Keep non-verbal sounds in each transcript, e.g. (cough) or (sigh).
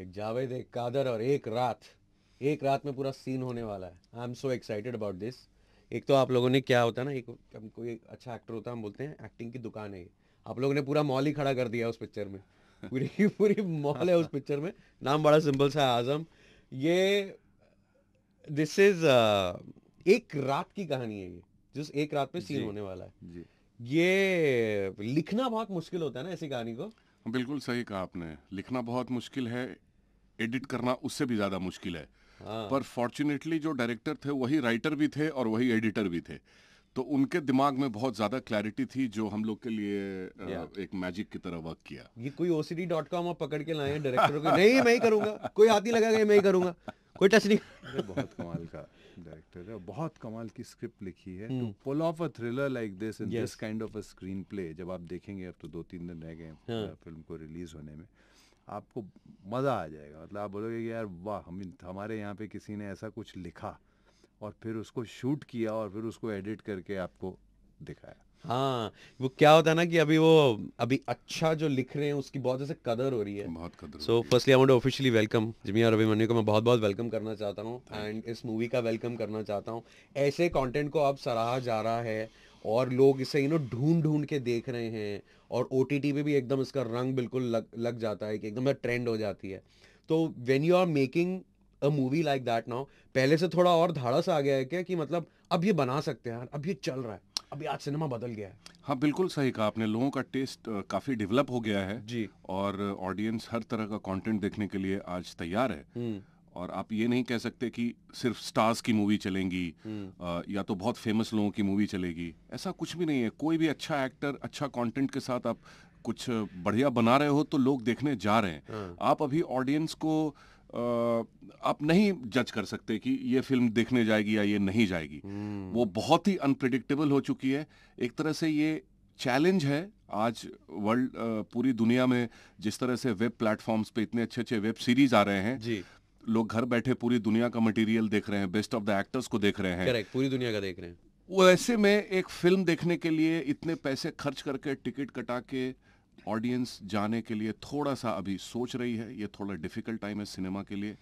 एक जावेद एक कादर और एक रात एक रात में पूरा सीन होने वाला है I am so excited about this एक तो आप लोगों ने क्या होता है ना एक कोई अच्छा एक्टर होता है हम बोलते हैं एक्टिंग की दुकान है आप लोगों ने पूरा मॉल ही खड़ा कर दिया उस पिक्चर में पूरी पूरी मॉल है उस पिक्चर में नाम बड़ा सिंपल सा आजम ये दिस इज uh, एक रात की कहानी है ये जिस एक रात में सीन होने वाला है जी ये लिखना बहुत मुश्किल होता है ना ऐसी कहानी को हाँ, बिल्कुल सही कहा आपने लिखना बहुत मुश्किल है एडिट करना उससे भी ज्यादा मुश्किल है हाँ। पर फॉर्चुनेटली जो डायरेक्टर थे वही राइटर भी थे और वही एडिटर भी थे तो उनके दिमाग में बहुत ज्यादा क्लैरिटी थी जो हम लोग के लिए एक मैजिक की तरह वर्क किया ये कोई ओसीडी डॉट कॉम आप पकड़ के लाए डायरेक्टर को नहीं मैं ही करूंगा कोई हाथी लगा गया मैं ही करूंगा कोई टच नहीं बहुत कमाल का डायरेक्टर है बहुत कमाल की स्क्रिप्ट लिखी है to pull off a thriller like this in this kind of a screen play जब आप देखेंगे अब तो दो तीन दिन रह गए हाँ। फिल्म को रिलीज होने में आपको मज़ा आ जाएगा मतलब आप बोलोगे कि यार वाह हम हमारे यहाँ पे किसी ने ऐसा कुछ लिखा और फिर उसको शूट किया और फिर उसको एडिट करके आपको दिखाया हाँ वो क्या होता है ना कि अभी वो अभी अच्छा जो लिख रहे हैं उसकी बहुत जैसे कदर हो रही है बहुत कदर so firstly I want officially welcome Jimmy और अभिमन्यु को मैं बहुत बहुत वेलकम करना चाहता हूँ एंड इस मूवी का वेलकम करना चाहता हूँ ऐसे कंटेंट को अब सराहा जा रहा है और लोग इसे यू नो ढूंढ ढूंढ के देख रहे हैं और ओ पे भी एकदम इसका रंग बिल्कुल लग लग जाता है कि एकदम ट्रेंड हो जाती है तो when you are making a movie like that now पहले से थोड़ा और धाड़स आ गया है क्या कि मतलब अब ये बना सकते हैं अब ये चल रहा है अभी आज सिनेमा बदल गया है हाँ बिल्कुल सही कहा आपने लोगों का टेस्ट काफ़ी डेवलप हो गया है जी और ऑडियंस हर तरह का कंटेंट देखने के लिए आज तैयार है हम्म। और आप ये नहीं कह सकते कि सिर्फ स्टार्स की मूवी चलेंगी आ, हम्म। या तो बहुत फेमस लोगों की मूवी चलेगी ऐसा कुछ भी नहीं है कोई भी अच्छा एक्टर अच्छा कंटेंट के साथ आप कुछ बढ़िया बना रहे हो तो लोग देखने जा रहे हैं हाँ। आप अभी ऑडियंस को आ, आप नहीं जज कर सकते कि ये फिल्म देखने जाएगी या ये नहीं जाएगी हम्म। वो बहुत ही अनप्रिडिक्टेबल हो चुकी है एक तरह से ये चैलेंज है आज वर्ल्ड पूरी दुनिया में जिस तरह से वेब प्लेटफॉर्म्स पे इतने अच्छे अच्छे वेब सीरीज आ रहे हैं जी लोग घर बैठे पूरी दुनिया का मटेरियल देख रहे हैं बेस्ट ऑफ द एक्टर्स को देख रहे हैं करेक्ट पूरी दुनिया का देख रहे हैं वो ऐसे में एक फिल्म देखने के लिए इतने पैसे खर्च करके टिकट कटा के ऑडियंस जाने के लिए थोड़ा सा अभी सोच रही है ये थोड़ा डिफिकल्ट टाइम है सिनेमा के लिए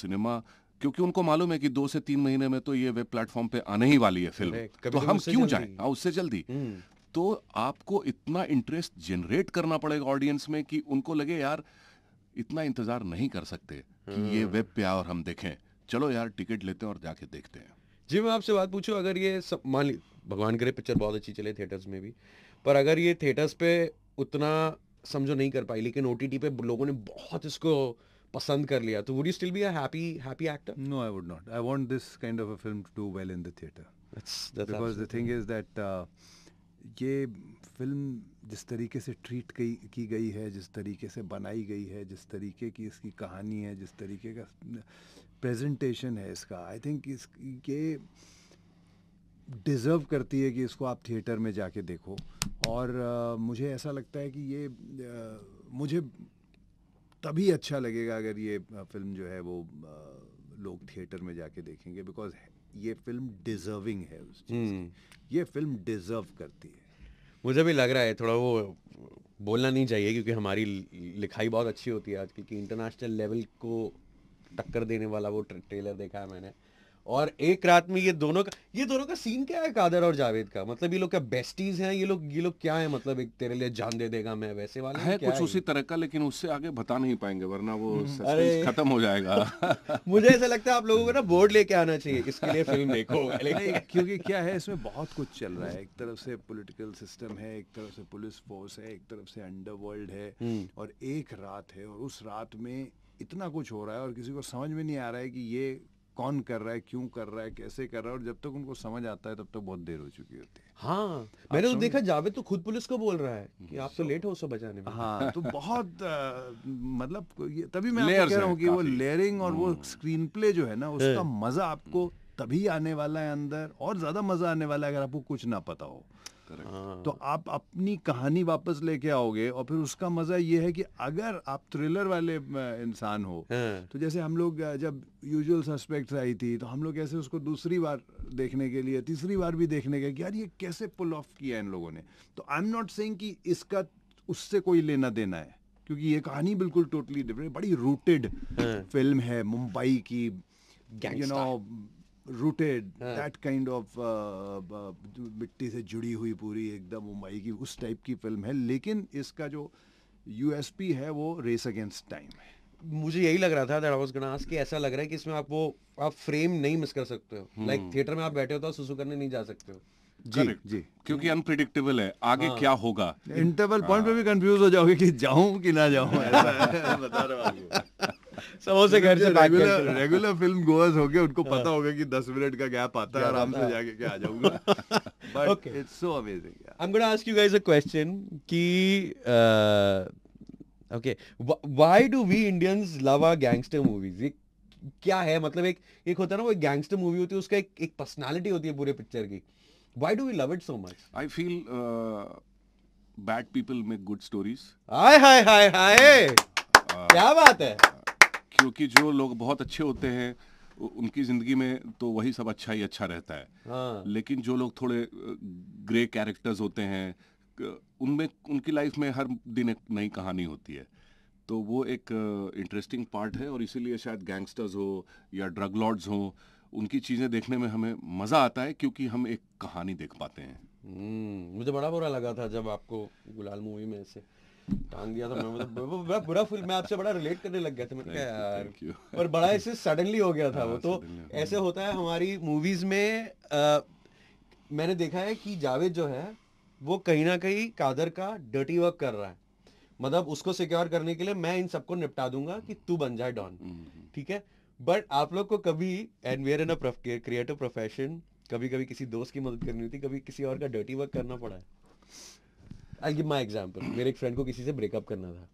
सिनेमा हम्म। क्योंकि उनको मालूम है कि दो से तीन महीने में तो ये वेब प्लेटफॉर्म पे आने ही वाली है फिल्म तो, तो हम क्यों जाए हाँ उससे जल्दी हम्म। तो आपको इतना इंटरेस्ट जनरेट करना पड़ेगा ऑडियंस में कि उनको लगे यार इतना इंतजार नहीं कर सकते कि ये वेब हम्म। पे आओ और हम देखें चलो यार टिकट लेते हैं और जाके देखते हैं जी मैं आपसे बात पूछूं अगर ये सब मान ली भगवान करे पिक्चर बहुत अच्छी चले थिएटर्स में भी पर अगर ये थिएटर्स पे उतना समझो नहीं कर पाई लेकिन ओ पे लोगों ने बहुत इसको पसंद कर लिया तो would you still be a happy happy actor no I would not I want this kind of a film to do well in the theatre because the thing is that ये फिल्म जिस तरीके से treat की की गई है जिस तरीके से बनाई गई है जिस तरीके की इसकी कहानी है जिस तरीके का प्रेजेंटेशन है इसका आई थिंक इस ये डिज़र्व करती है कि इसको आप थिएटर में जाके देखो और आ, मुझे ऐसा लगता है कि ये आ, मुझे तभी अच्छा लगेगा अगर ये फिल्म जो है वो आ, लोग थिएटर में जाके देखेंगे बिकॉज ये फिल्म डिज़र्विंग है उस चीज़ हम्म। ये फिल्म डिज़र्व करती है मुझे भी लग रहा है थोड़ा वो बोलना नहीं चाहिए क्योंकि हमारी लिखाई बहुत अच्छी होती है आजकल की इंटरनेशनल लेवल को टक्कर देने वाला वो ट्रेलर देखा है मैंने और एक रात में ये दोनों का ये दोनों का सीन क्या है कादर और जावेद का मतलब ये लोग क्या बेस्टीज हैं ये लोग ये लोग क्या है मतलब एक तेरे लिए जान दे देगा मैं वैसे वाला है कुछ है? उसी तरह का लेकिन उससे आगे बता नहीं पाएंगे वरना वो हम्म। खत्म हो जाएगा (laughs) मुझे ऐसा लगता है आप लोगों को ना बोर्ड लेके आना चाहिए इसके लिए फिल्म देखो (laughs) क्योंकि क्या है इसमें बहुत कुछ चल रहा है एक तरफ से पोलिटिकल सिस्टम है एक तरफ से पुलिस फोर्स है एक तरफ से अंडरवर्ल्ड है हम्म। और एक रात है और उस रात में इतना कुछ हो रहा है और किसी को समझ में नहीं आ रहा है कि ये कौन कर रहा है क्यों कर रहा है कैसे कर रहा है और जब तक उनको समझ आता है तब तक बहुत देर हो चुकी होती है हाँ मैंने तो देखा जावेद तो खुद पुलिस को बोल रहा है कि आप तो लेट हो सब बचाने में हाँ तो बहुत आ, मतलब तभी मैं कह रहा हूँ कि वो लेयरिंग और वो स्क्रीन hmm. प्ले जो है ना उसका hmm. मजा आपको तभी आने वाला है अंदर और ज्यादा मजा आने वाला है अगर आपको कुछ ना पता हो हाँ। तो आप अपनी कहानी वापस लेके आओगे और फिर उसका मजा ये है कि अगर आप थ्रिलर वाले इंसान हो हाँ। तो जैसे हम लोग जब यूजुअल सस्पेक्ट आई थी तो हम लोग ऐसे उसको दूसरी बार देखने के लिए तीसरी बार भी देखने के यार ये कैसे पुल ऑफ किया इन लोगों ने तो आई एम नॉट सेइंग कि इसका उससे कोई लेना देना है क्योंकि ये कहानी बिल्कुल टोटली डिफरेंट बड़ी रूटेड फिल्म हाँ। है मुंबई की you know rooted that kind of मिट्टी से जुड़ी हुई पूरी एकदम मुंबई की उस टाइप की फिल्म है लेकिन इसका जो यूएसपी है वो रेस अगेंस्ट टाइम है मुझे यही लग रहा था दैट वाज गनास कि ऐसा लग रहा है कि इसमें आप वो आप फ्रेम नहीं मिस कर सकते हो like hmm. hmm. like, theatre में आप बैठे हो तो सुसु करने नहीं जा सकते हो जी Correct. जी क्योंकि अनप्रिडिक्टेबल है आगे हाँ। क्या होगा इंटरवल पॉइंट हाँ। पे भी कंफ्यूज हो जाओगे कि जाऊं कि ना जाऊं ऐसा (laughs) बता रहा हूं समोसे घर से रेगुलर रेगुलर फिल्म गोअर्स हो गए उनको हाँ। पता होगा कि दस मिनट का गैप आता है आराम से जाके क्या आ जाऊंगा but it's so amazing I am gonna ask you guys a question कि okay why do we Indians love our gangster movies क्या है मतलब एक एक होता है ना वो गैंगस्टर मूवी होती है उसका एक एक पर्सनालिटी होती है पूरे पिक्चर की why do we love it so much I feel bad people make good stories हाय हाय हाय हाय hmm। क्या बात है uh, क्योंकि जो लोग बहुत अच्छे होते हैं उनकी ज़िंदगी में तो वही सब अच्छा ही अच्छा रहता है हाँ। लेकिन जो लोग थोड़े ग्रे कैरेक्टर्स होते हैं उनमें उनकी लाइफ में हर दिन एक नई कहानी होती है तो वो एक इंटरेस्टिंग पार्ट है और इसीलिए शायद गैंगस्टर्स हो या ड्रग लॉर्ड्स हो उनकी चीज़ें देखने में हमें मज़ा आता है क्योंकि हम एक कहानी देख पाते हैं हम्म, मुझे बड़ा बुरा लगा था जब आपको गुलाल मूवी में से टांग दिया था मैं मतलब बड़ा बुरा फील मैं आपसे बड़ा रिलेट करने लग गया था मैंने कहा यार और बड़ा ऐसे सडनली हो गया था वो हाँ, तो ऐसे होता है हमारी मूवीज में मैंने देखा है कि जावेद जो है वो कहीं ना कहीं कादर का डर्टी वर्क कर रहा है मतलब उसको सिक्योर करने के लिए मैं इन सबको निपटा दूंगा कि तू बन जाए डॉन हम्म। ठीक है बट आप लोग को कभी and where in creative profession कभी कभी किसी दोस्त की मदद करनी होती कभी किसी और का डर्टी वर्क करना पड़ा है आई गिव माई एग्जाम्पल मेरे एक फ्रेंड को किसी से ब्रेकअप करना था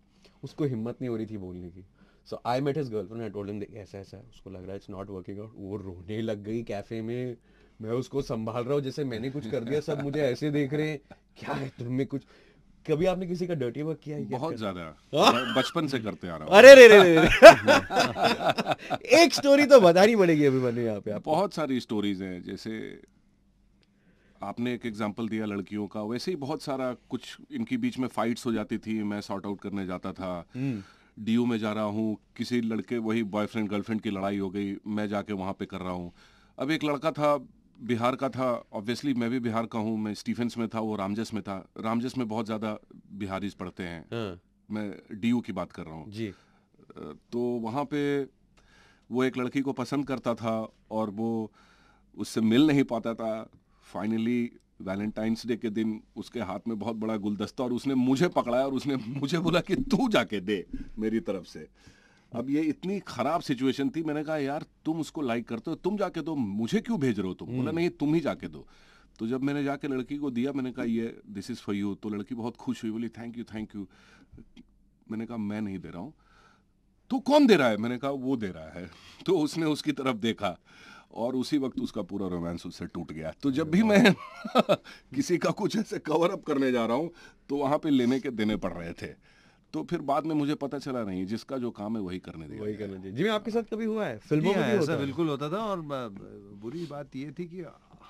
उसको हिम्मत नहीं हो रही थी बोलने की so I met his girlfriend I told him देख ऐसा ऐसा उसको लग रहा है इट्स नॉट वर्किंग आउट वो रोने लग गई कैफे में मैं उसको संभाल रहा हूँ जैसे मैंने कुछ कर दिया सब मुझे ऐसे देख रहे हैं क्या है तुम्हें कुछ कभी आपने किसी का डर्टी वर्क किया है बहुत ज्यादा बचपन से करते आ रहा हूं अरे रे रे रे (laughs) एक स्टोरी तो बतानी पड़ेगी अभी मैंने यहाँ पे बहुत सारी स्टोरीज हैं जैसे आपने एक एग्जांपल दिया लड़कियों का वैसे ही बहुत सारा कुछ इनके बीच में फाइट्स हो जाती थी मैं सॉर्ट आउट करने जाता था डी हम्म। में जा रहा हूँ किसी लड़के वही बॉयफ्रेंड गर्लफ्रेंड की लड़ाई हो गई मैं जाके वहाँ पे कर रहा हूँ अब एक लड़का था बिहार का था ऑब्वियसली मैं भी बिहार का हूँ मैं स्टीफेंस में था वो रामजस में था रामजस में बहुत ज़्यादा बिहारीज पढ़ते हैं हाँ। मैं डीयू की बात कर रहा हूँ जी तो वहाँ पे वो एक लड़की को पसंद करता था और वो उससे मिल नहीं पाता था फाइनली वैलेंटाइंस डे के दिन उसके हाथ में बहुत बड़ा गुलदस्ता और उसने मुझे पकड़ाया और उसने मुझे बोला कि तू जाके दे मेरी तरफ से अब ये इतनी खराब सिचुएशन थी मैंने कहा यार तुम उसको लाइक करते हो तुम जाके दो मुझे क्यों भेज रहे हो तुम बोला हम्म। नहीं तुम ही जाके दो तो जब मैंने जाके लड़की को दिया मैंने कहा ये दिस इज़ फॉर यू तो लड़की बहुत खुश हुई बोली थैंक यू थैंक यू मैंने कहा मैं नहीं दे रहा हूँ तो कौन दे रहा है मैंने कहा वो दे रहा है (laughs) तो उसने उसकी तरफ देखा और उसी वक्त उसका पूरा रोमांस उससे टूट गया तो जब भी मैं (laughs) किसी का कुछ ऐसे कवर अप करने जा रहा हूँ तो वहाँ पे लेने के देने पड़ रहे थे तो फिर बाद में मुझे पता चला नहीं जिसका जो काम है वही करने दिया वही करने जी मैं आपके साथ कभी हुआ है फिल्मों में भी होता बिल्कुल होता था और बुरी बात ये थी कि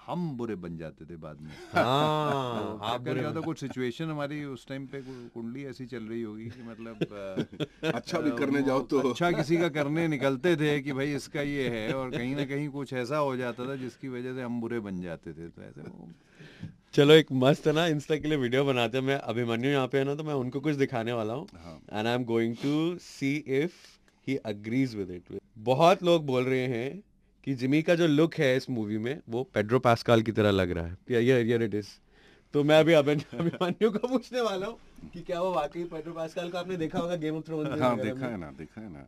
हम बुरे बन जाते थे बाद में (laughs) हाँ, तो आप बुरे था तो कुछ सिचुएशन हमारी उस टाइम पे कुंडली ऐसी चल रही होगी कि मतलब आ, (laughs) अच्छा भी करने जाओ तो अच्छा किसी का करने निकलते थे कि भाई इसका ये है और कहीं ना कहीं कुछ ऐसा हो जाता था जिसकी वजह से हम बुरे बन जाते थे तो ऐसे चलो एक मस्त है ना इंस्टा के लिए वीडियो बनाते हैं मैं अभिमन्यु यहाँ पे है ना तो मैं उनको कुछ दिखाने वाला हूँ and I am going to see if he agrees with it बहुत लोग बोल रहे हैं कि जिमी का जो लुक है इस मूवी में वो पेड्रो पास्काल की तरह लग रहा है हियर इट इज तो मैं अभी (laughs) अभिमान्यु को पूछने वाला हूँ कि क्या वो वाकई पेड्रो पास्काल को आपने देखा होगा गेम ऑफ थ्रोन हाँ देखा है ना देखा है ना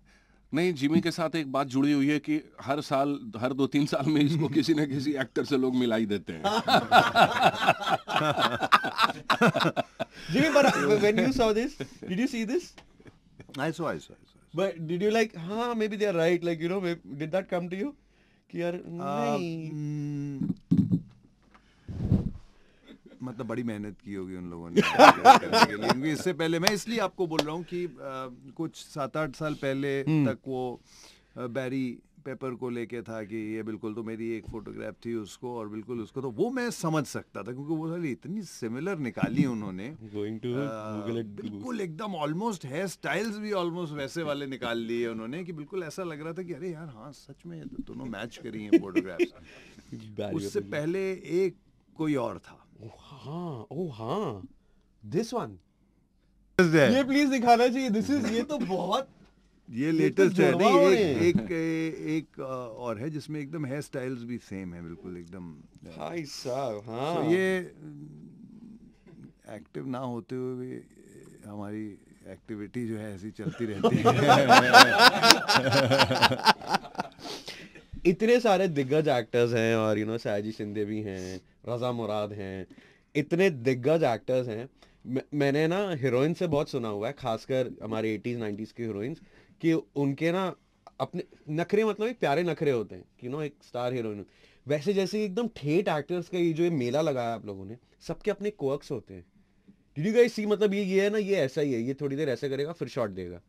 नहीं जिमी के साथ एक बात जुड़ी हुई है कि हर साल हर दो तीन साल में इसको किसी न किसी एक्टर से लोग मिला ही देते हैं (laughs) Jimmy but when you saw this did you see this I saw I saw but did you like हाँ maybe they are right like you know did that come to you कि यार नहीं हम्म, मतलब बड़ी मेहनत की होगी उन लोगों ने (laughs) क्योंकि इससे पहले मैं इसलिए आपको बोल रहा हूँ कि आ, कुछ सात आठ साल पहले हम्म। तक वो बैरी पेपर को लेके था कि ये बिल्कुल तो मेरी एक फोटोग्राफ थी उसको और बिल्कुल उसको तो वो मैं समझ सकता था क्योंकि वो सारी इतनी सिमिलर निकाली उन्होंने गोइंग टू बिल्कुल एकदम ऑलमोस्ट हेयर स्टाइल्स भी ऑलमोस्ट वैसे वाले निकाल लिए उन्होंने कि बिल्कुल ऐसा लग रहा था कि अरे यार हाँ सच में तो दोनों मैच करी हैं फोटोग्राफ्स (laughs) उससे पहले एक कोई और था ओ हाँ दिस वन हाँ, ये प्लीज दिखाना चाहिए दिस इज ये तो बहुत ये लेटेस्ट है नहीं एक एक एक और है जिसमें एकदम हेयर स्टाइल्स भी सेम है बिल्कुल एकदम हाय साहब हाँ so ये एक्टिव ना होते हुए भी हमारी एक्टिविटी जो है ऐसी चलती रहती है (laughs) इतने सारे दिग्गज एक्टर्स हैं और यू नो साजी शिंदे भी हैं रजा मुराद हैं इतने दिग्गज एक्टर्स हैं मैंने ना हीरोइन से बहुत सुना हुआ है खासकर हमारे एटीज़ नाइन्टीज़ की हीरोइंस कि उनके ना अपने नखरे मतलब एक प्यारे नखरे होते हैं कि नो एक स्टार हीरोइन वैसे जैसे एकदम ठेठ एक्टर्स का ये जो ये मेला लगाया आप लोगों ने सबके अपने कोर्क्स होते हैं डिड यू गाइस सी मतलब ये ये है ना ये ऐसा ही है ये थोड़ी देर ऐसा करेगा फिर शॉट देगा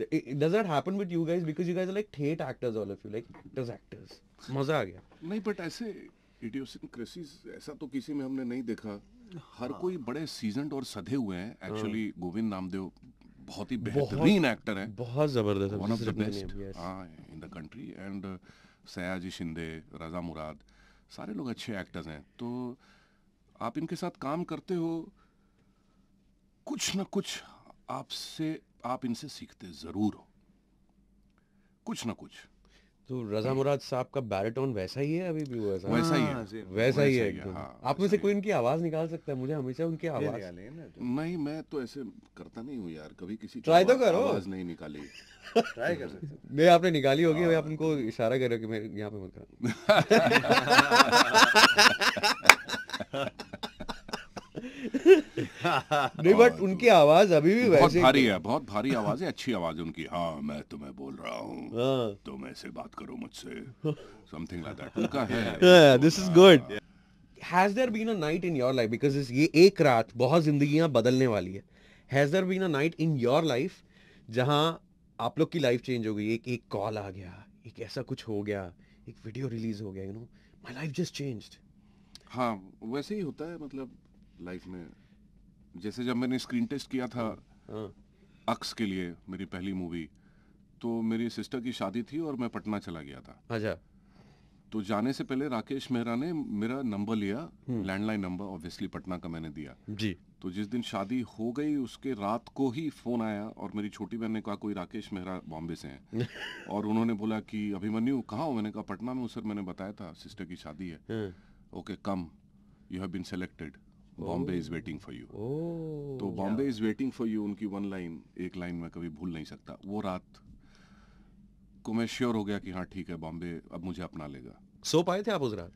does not happen with you guys because you guys like ठेठ actors all of you like actors actors मजा आ गया नहीं बट ऐसे इडियोसिंक्रेसीज ऐसा तो किसी में हमने नहीं देखा हर हाँ. कोई बड़े सीजनड और सधे हुए हैं एक्चुअली हाँ। गोविंद नामदेव बहुत ही बेहतरीन एक्टर हैं बहुत जबरदस्त one of the best in the country and Sayaji Shinde Raza Murad सारे लोग अच्छे एक्टर्स हैं तो आप इनके साथ काम करते हो कुछ ना कुछ आपसे आप इनसे सीखते ज़रूर हो कुछ ना कुछ तो रजा मुराद साहब का बैरिटोन वैसा ही है अभी भी वैसा वैसा ही है हाँ, वैसा ही है है एकदम हाँ, आप में से कोई इनकी आवाज निकाल सकता है मुझे हमेशा उनकी आवाज नहीं मैं तो ऐसे करता नहीं हूँ यार कभी किसी ट्राई तो करो आवाज नहीं निकाली ट्राई कर सकते नहीं आपने निकाली होगी हाँ। आप उनको इशारा करो कि मैं यहाँ पे मत करो (laughs) नहीं बट उनकी आवाज अभी भी बहुत वैसे भारी है बहुत भारी आवाज है अच्छी आवाज है उनकी हाँ मैं तुम्हें बोल रहा हूँ हाँ। तुम तो ऐसे बात करो मुझसे समथिंग लाइक दैट उनका है this is good has there been a night in your life because ये एक रात बहुत जिंदगियां बदलने वाली है has there been a night in your life जहां आप लोग की लाइफ चेंज हो गई एक एक कॉल आ गया एक ऐसा कुछ हो गया एक वीडियो रिलीज हो गया you know my life just changed हाँ वैसे ही होता है मतलब लाइफ में जैसे जब मैंने स्क्रीन टेस्ट किया था हाँ, हाँ। अक्स के लिए मेरी पहली मूवी तो मेरी सिस्टर की शादी थी और मैं पटना चला गया था अच्छा तो जाने से पहले राकेश मेहरा ने मेरा नंबर लिया hmm. Landline number obviously Patna का मैंने दिया जी तो जिस दिन शादी हो गई उसके रात को ही फोन आया और मेरी छोटी बहन ने कहा कोई राकेश मेहरा बॉम्बे से हैं (laughs) और उन्होंने बोला कि अभिमन्यु कहाँ हो मैंने कहा पटना में सर मैंने बताया था सिस्टर की शादी है okay come you have been selected Bombay is waiting for you तो Bombay is waiting for you उनकी वन लाइन एक लाइन में कभी भूल नहीं सकता वो रात को मैं श्योर हो गया कि हाँ ठीक है बॉम्बे अब मुझे अपना लेगा सो पाए थे आप उस रात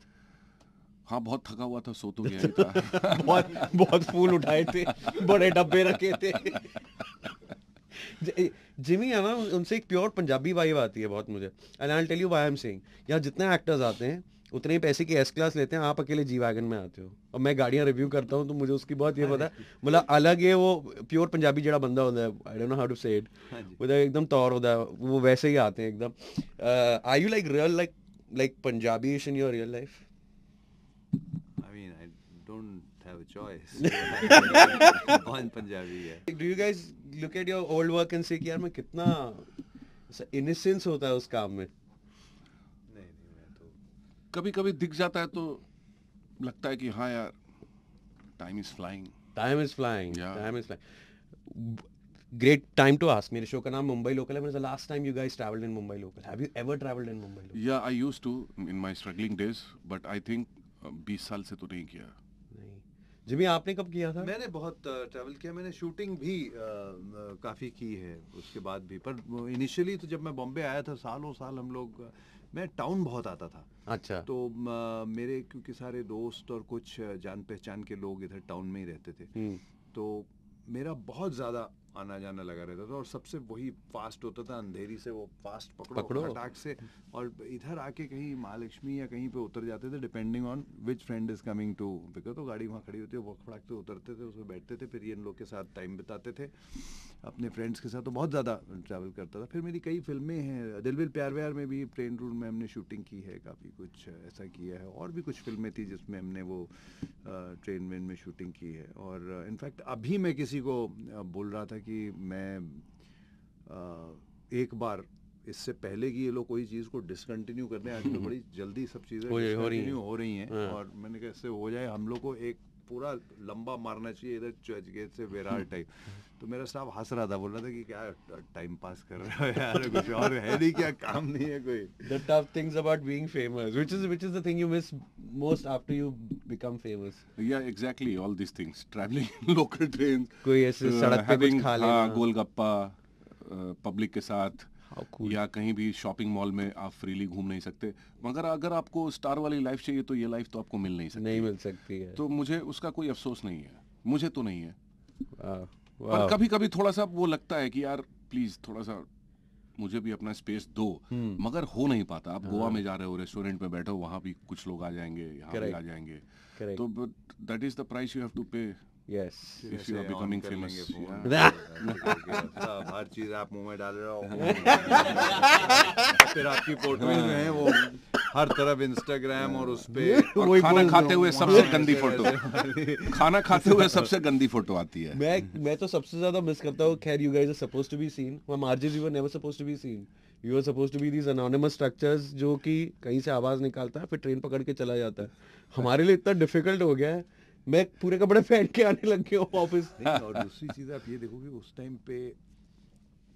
हाँ बहुत थका हुआ था सो तो गया था (laughs) बहुत बहुत फूल उठाए थे बड़े डब्बे रखे थे जिमी है ना उनसे एक प्योर पंजाबी वाइब आती है बहुत मुझे and I tell you why I am saying यहाँ जितने एक्टर्स आते हैं उतने ही पैसे की एस क्लास लेते हैं आप अकेले जी वैगन में आते हो और मैं गाड़ियाँ रिव्यू करता हूँ तो मुझे उसकी बहुत ये हाँ पता है मतलब अलग है वो प्योर पंजाबी जरा बंदा होता है I don't know how to say it उधर एकदम तौर होता है वो वैसे ही आते हैं एकदम I you like real like like Punjabi in your real life have a choice on (laughs) Punjabi. Yeah. Do you guys look at your old work and say कि यार मैं कितना innocence होता है उस काम में? कभी कभी दिख जाता है तो लगता है कि हाँ यार time is flying time is flying time is flying great time to आस मेरे शो का नाम मुंबई लोकल है last time you guys travelled in Mumbai local have you ever travelled in Mumbai या I used to in my struggling days but I think बीस साल से तो नहीं किया जिमी आपने कब किया था मैंने बहुत ट्रैवल किया मैंने शूटिंग भी काफ़ी की है उसके बाद भी पर इनिशियली तो जब मैं बॉम्बे आया था सालों साल हम लोग मैं टाउन बहुत आता था अच्छा तो मेरे क्योंकि सारे दोस्त और कुछ जान पहचान के लोग इधर टाउन में ही रहते थे हम्म। तो मेरा बहुत ज़्यादा आना जाना लगा रहता था और सबसे वही फास्ट होता था अंधेरी से वो फास्ट पकड़ो, पकड़ो। फटाक से और इधर आके कहीं महालक्ष्मी या कहीं पे उतर जाते थे depending on which friend is coming to because तो गाड़ी वहाँ खड़ी होती है वो फटाक से उतरते थे उसमें बैठते थे फिर ये इन लोग के साथ टाइम बिताते थे अपने फ्रेंड्स के साथ तो बहुत ज़्यादा ट्रैवल करता था फिर मेरी कई फिल्में हैं दिल प्यार व्यार में भी ट्रेन रूल में हमने शूटिंग की है काफ़ी कुछ ऐसा किया है और भी कुछ फिल्में थी जिसमें हमने वो ट्रेन वेन में शूटिंग की है और इनफैक्ट अभी मैं किसी को बोल रहा था कि मैं आ, एक बार इससे पहले कि ये लोग कोई चीज़ को डिसकंटिन्यू कर दें तो (laughs) बड़ी जल्दी सब चीज़ें हो रही हैं हाँ। और मैंने कहा इससे हो जाए हम लोग को एक पूरा लंबा मारना चाहिए इधर चर्च गेट से विराट (laughs) टाइप तो मेरा स्टाफ हंस रहा था बोल रहा था कि क्या टाइम पास कर रहा है यार कुछ और है नहीं क्या काम नहीं है कोई the tough things about being famous which is which is the thing you miss most after you become famous या exactly all this things travelling local train कोई ऐसे uh, सड़क पे कुछ खा हाँ, लेना गोलगप्पा पब्लिक uh, के साथ cool. या कहीं भी शॉपिंग मॉल में आप फ्रीली घूम नहीं सकते मगर अगर आपको स्टार वाली लाइफ चाहिए तो ये लाइफ तो आपको मिल नहीं सकती नहीं मिल सकती है तो मुझे उसका कोई अफसोस नहीं है मुझे तो नहीं है wow. Wow. पर कभी कभी थोड़ा सा वो लगता है कि यार प्लीज थोड़ा सा मुझे भी अपना स्पेस दो hmm. मगर हो नहीं पाता आप गोवा हाँ। में जा रहे हो रेस्टोरेंट में बैठो वहाँ भी कुछ लोग आ जाएंगे यहाँ भी आ जाएंगे तो that is the price you have to pay yes if you are becoming famous हर चीज आप मुंह में डाल रहे हो फिर आपकी फोटो जो है वो हर तरफ इंस्टाग्राम और उस पे और खाना खाते हुए सबसे गंदी फोटो खाना खाते हुए सबसे गंदी फोटो आती है मैं मैं तो सबसे ज्यादा मिस करता हूँ खैर you guys are suppose to be seen you never suppose to be seen you are suppose to be these structures जो कि कहीं से आवाज निकालता है फिर ट्रेन पकड़ के चला जाता है हमारे लिए इतना डिफिकल्ट हो गया है मैं पूरे कपड़े पहन के आने लग गया हूँ ऑफिस और दूसरी चीज आप ये देखोगे उस टाइम पे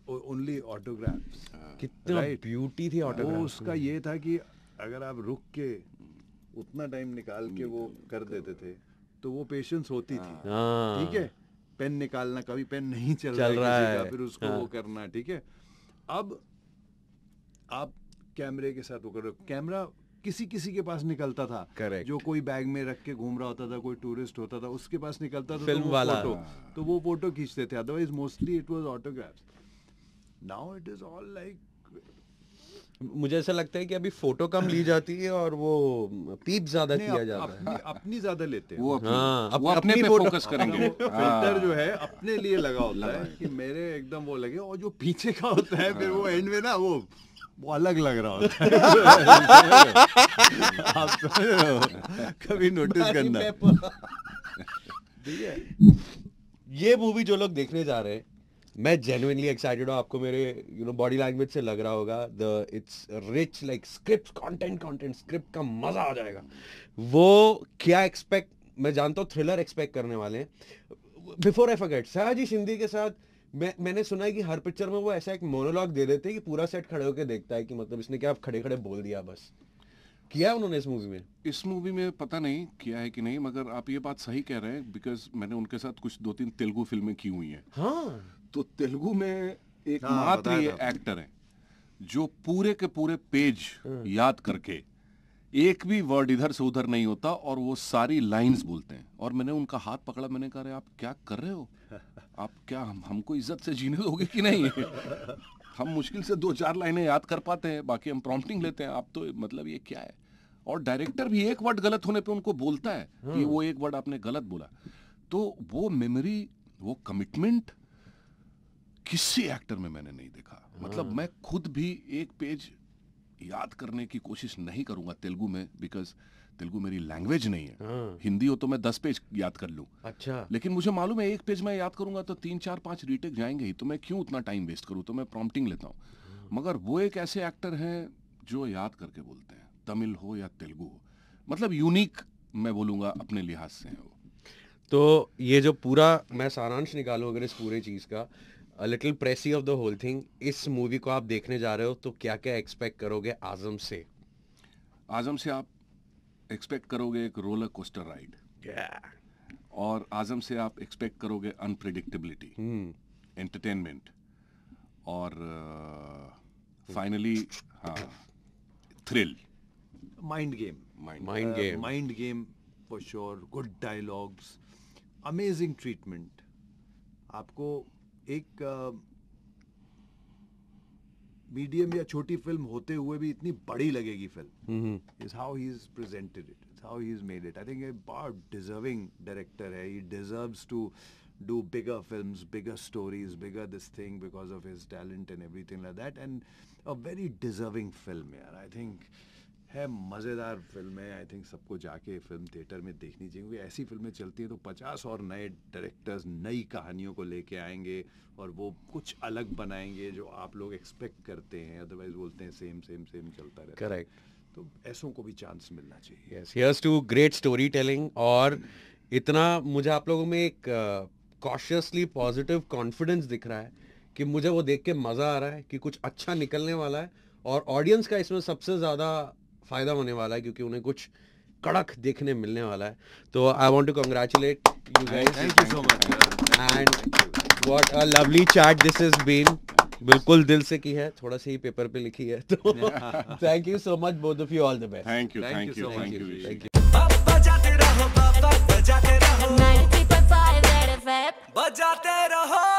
ओनली ऑटोग्राफ हाँ। कितना ब्यूटी थी ऑटोग्राफ उसका ये था कि अगर आप रुक के उतना टाइम निकाल के वो कर देते थे तो वो पेशेंस होती थी हाँ। हाँ। ठीक है पेन निकालना कभी पेन नहीं चल, चल रहा है फिर उसको वो करना ठीक है अब आप कैमरे के साथ वो करो कैमरा किसी किसी के पास निकलता था Correct. जो कोई बैग में रख के घूम रहा होता था कोई टूरिस्ट होता था उसके पास निकलता था तो फिल्म तो वाला फोटो तो वो फोटो खींचते थे otherwise mostly it was autographs now it is all like मुझे ऐसा लगता है कि अभी फोटो कम ली जाती है और वो पीप ज्यादा किया जाता है अपनी, अपनी ज्यादा लेते हैं वो अपनी, हाँ, अप, वो अपने, अपने पे फोकस करेंगे हाँ। फिल्टर जो है अपने लिए लगा होता है कि मेरे एकदम वो लगे और जो पीछे का होता है फिर वो एंड में ना वो वो अलग लग रहा होता है (laughs) आप समझ रहे हो कभी नोटिस करना ये मूवी जो लोग देखने जा रहे हैं मैं जेनुइनली एक्साइटेड हूँ आपको मेरे यू नो बॉडी लैंग्वेज से लग रहा होगा the it's rich like script content content script का मजा आ जाएगा वो क्या एक्सपेक्ट मैं जानता हूँ थ्रिलर एक्सपेक्ट करने वाले हैं before I forget Sayaji Shinde के साथ मैं मैंने सुना है कि हर पिक्चर में वो ऐसा एक मोनोलॉग दे देते हैं कि पूरा सेट खड़े होकर देखता है कि मतलब इसने क्या खड़े खड़े बोल दिया बस किया उन्होंने इस मूवी में इस मूवी में पता नहीं किया है कि नहीं मगर आप ये बात सही कह रहे हैं बिकॉज मैंने उनके साथ कुछ दो तीन तेलुगु फिल्में की हुई हैं हाँ तो तेलुगु में एक हाँ, मात्र ये एक्टर है जो पूरे के पूरे पेज हाँ। याद करके एक भी वर्ड इधर से उधर नहीं होता और वो सारी लाइंस बोलते हैं और मैंने उनका हाथ पकड़ा मैंने कहा आप क्या कर रहे हो आप क्या हम, हमको इज्जत से जीने दोगे कि नहीं (laughs) हम मुश्किल से दो चार लाइनें याद कर पाते हैं बाकी हम प्रॉम्प्टिंग लेते हैं आप तो मतलब ये क्या है और डायरेक्टर भी एक वर्ड गलत होने पर उनको बोलता है कि हम्म। वो एक वर्ड आपने गलत बोला तो वो मेमोरी वो कमिटमेंट किसी एक्टर में मैंने नहीं देखा मतलब हम्म। मैं खुद भी एक पेज याद करने की कोशिश नहीं करूंगा तेलुगु में बिकॉज तेलुगु मेरी लैंग्वेज नहीं है हाँ। हिंदी हो तो मैं दस पेज याद कर लूँ अच्छा लेकिन मुझे मालूम है एक पेज मैं याद करूंगा तो तीन चार पांच रीटेक जाएंगे ही तो मैं क्यों उतना टाइम वेस्ट करूँ तो मैं प्रॉम्प्टिंग लेता हूँ हाँ। मगर वो एक ऐसे एक्टर हैं जो याद करके बोलते हैं तमिल हो या तेलुगु हो मतलब यूनिक मैं बोलूंगा अपने लिहाज से हैं वो तो ये जो पूरा मैं सारांश निकालूँ अगर इस पूरे चीज़ का little precis of the whole thing इस मूवी को आप देखने जा रहे हो तो क्या क्या एक्सपेक्ट करोगे आजम से आजम से आप एक्सपेक्ट करोगे एक रोलर कोस्टर राइड और आजम से आप एक्सपेक्ट करोगे अनप्रिडिक्टेबिलिटी एंटरटेनमेंट hmm. और फाइनली uh, हाँ thrill mind game mind game mind game for sure good dialogues amazing treatment आपको एक मीडियम या छोटी फिल्म होते हुए भी इतनी बड़ी लगेगी film is how he is presented it is how he is made it I think a bar deserving director है he deserves to do bigger film bigger stories bigger this thing because of his talent and everything that and a very deserving film I think है मज़ेदार film है I think सबको जाके film theatre में देखनी चाहिए क्योंकि ऐसी फिल्में चलती हैं तो पचास और नए डायरेक्टर्स नई कहानियों को लेके आएंगे और वो कुछ अलग बनाएंगे जो आप लोग एक्सपेक्ट करते हैं अदरवाइज बोलते हैं सेम सेम सेम चलता रहता करेक्ट तो ऐसों को भी चांस मिलना चाहिए yes here's to great storytelling और इतना मुझे आप लोगों में एक कॉशियसली पॉजिटिव कॉन्फिडेंस दिख रहा है कि मुझे वो देख के मज़ा आ रहा है कि कुछ अच्छा निकलने वाला है और ऑडियंस का इसमें सबसे ज़्यादा फ़ायदा होने वाला है क्योंकि उन्हें कुछ कड़क देखने मिलने वाला है तो I want to congratulate you guys thank you so much and what a lovely chat this is been बिल्कुल दिल से की है थोड़ा सा ही पेपर पे लिखी है तो thank you so much both of you all the best thank you thank you thank you thank you बजाते रहो बजाते रहो